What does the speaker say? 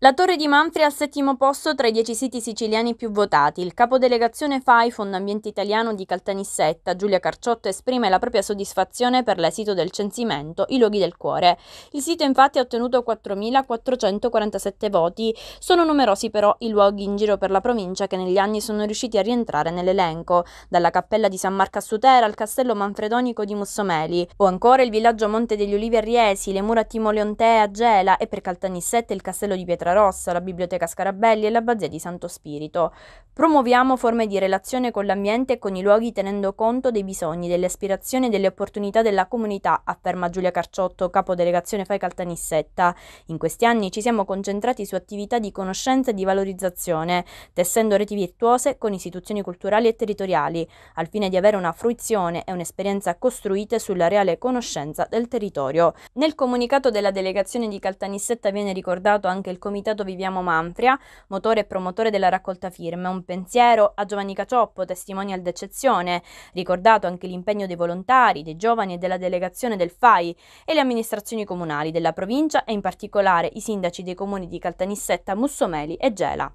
La Torre di Manfre al settimo posto tra i dieci siti siciliani più votati. Il capodelegazione FAI, Fondo Ambiente Italiano di Caltanissetta, Giulia Carciotto, esprime la propria soddisfazione per l'esito del censimento I Luoghi del Cuore. Il sito infatti ha ottenuto 4.447 voti. Sono numerosi però i luoghi in giro per la provincia che negli anni sono riusciti a rientrare nell'elenco, dalla Cappella di San Marco a Sutera al Castello Manfredonico di Mussomeli, o ancora il villaggio Monte degli Olivi a Riesi, le mura Timoleontee a Gela e per Caltanissetta il Castello di Pietra Pietra Rossa, la Biblioteca Scarabelli e l'Abbazia di Santo Spirito. Promuoviamo forme di relazione con l'ambiente e con i luoghi tenendo conto dei bisogni, delle aspirazioni e delle opportunità della comunità, afferma Giulia Carciotto, capodelegazione FAI Caltanissetta. In questi anni ci siamo concentrati su attività di conoscenza e di valorizzazione, tessendo reti virtuose con istituzioni culturali e territoriali, al fine di avere una fruizione e un'esperienza costruite sulla reale conoscenza del territorio. Nel comunicato della delegazione di Caltanissetta viene ricordato anche il comitato Comitato Viviamo Manfria, motore e promotore della raccolta firme, un pensiero a Giovanni Cacioppo, testimonial d'eccezione, ricordato anche l'impegno dei volontari, dei giovani e della delegazione del FAI e le amministrazioni comunali della provincia e in particolare i sindaci dei comuni di Caltanissetta, Mussomeli e Gela.